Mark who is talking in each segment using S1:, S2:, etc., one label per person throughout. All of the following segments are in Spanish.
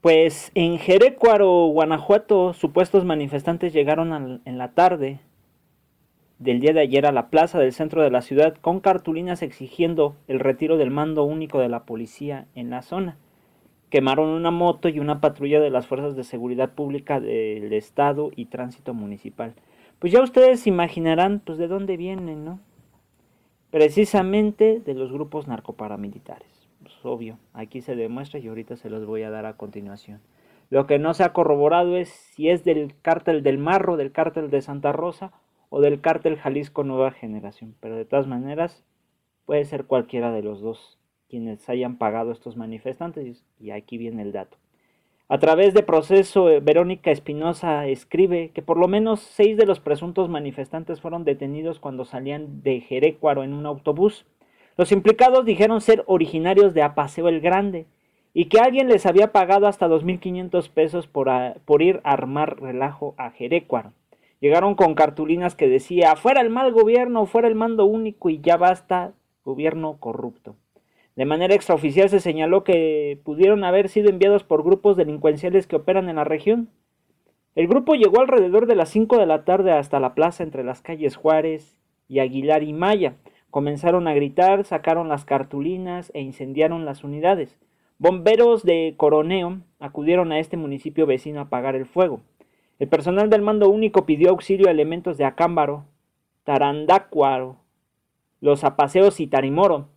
S1: Pues en Jerecuaro, Guanajuato, supuestos manifestantes llegaron en la tarde del día de ayer a la plaza del centro de la ciudad con cartulinas exigiendo el retiro del mando único de la policía en la zona. Quemaron una moto y una patrulla de las fuerzas de seguridad pública del estado y tránsito municipal. Pues ya ustedes imaginarán pues de dónde vienen, ¿no? Precisamente de los grupos narcoparamilitares. Pues, obvio, aquí se demuestra y ahorita se los voy a dar a continuación. Lo que no se ha corroborado es si es del cártel del Marro, del cártel de Santa Rosa o del cártel Jalisco Nueva Generación, pero de todas maneras puede ser cualquiera de los dos quienes hayan pagado estos manifestantes y aquí viene el dato. A través de proceso, eh, Verónica Espinosa escribe que por lo menos seis de los presuntos manifestantes fueron detenidos cuando salían de Jerécuaro en un autobús los implicados dijeron ser originarios de Apaseo el Grande y que alguien les había pagado hasta 2.500 pesos por, por ir a armar relajo a Jerecuar. Llegaron con cartulinas que decía, fuera el mal gobierno, fuera el mando único y ya basta, gobierno corrupto. De manera extraoficial se señaló que pudieron haber sido enviados por grupos delincuenciales que operan en la región. El grupo llegó alrededor de las 5 de la tarde hasta la plaza entre las calles Juárez y Aguilar y Maya, Comenzaron a gritar, sacaron las cartulinas e incendiaron las unidades. Bomberos de Coroneo acudieron a este municipio vecino a apagar el fuego. El personal del mando único pidió auxilio a elementos de Acámbaro, Tarandácuaro, los apaseos y Tarimoro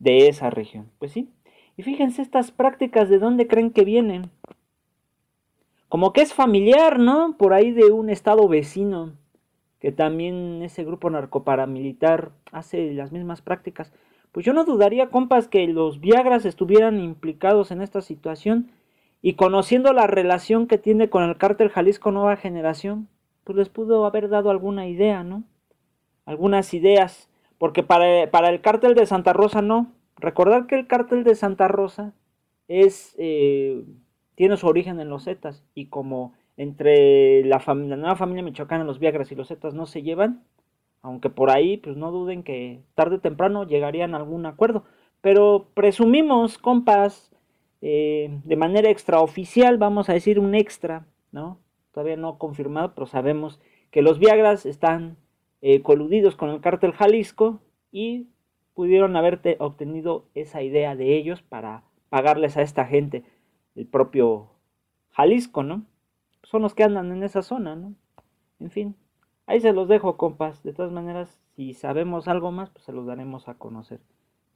S1: de esa región. Pues sí. Y fíjense estas prácticas de dónde creen que vienen. Como que es familiar, ¿no? Por ahí de un estado vecino que también ese grupo narcoparamilitar hace las mismas prácticas. Pues yo no dudaría, compas, que los Viagras estuvieran implicados en esta situación y conociendo la relación que tiene con el cártel Jalisco Nueva Generación, pues les pudo haber dado alguna idea, ¿no? Algunas ideas, porque para, el cártel de Santa Rosa no. Recordar que el cártel de Santa Rosa es, eh, tiene su origen en los Zetas y como entre la, nueva familia michoacana, los Viagras y los Zetas no se llevan, aunque por ahí pues no duden que tarde o temprano llegarían a algún acuerdo. Pero presumimos, compas, eh, de manera extraoficial, vamos a decir un extra, ¿no? Todavía no confirmado, pero sabemos que los Viagras están eh, coludidos con el cártel Jalisco y pudieron haber obtenido esa idea de ellos para pagarles a esta gente, el propio Jalisco, ¿no? son los que andan en esa zona, ¿no? En fin, ahí se los dejo, compas. De todas maneras, si sabemos algo más, pues se los daremos a conocer.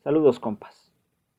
S1: Saludos, compas.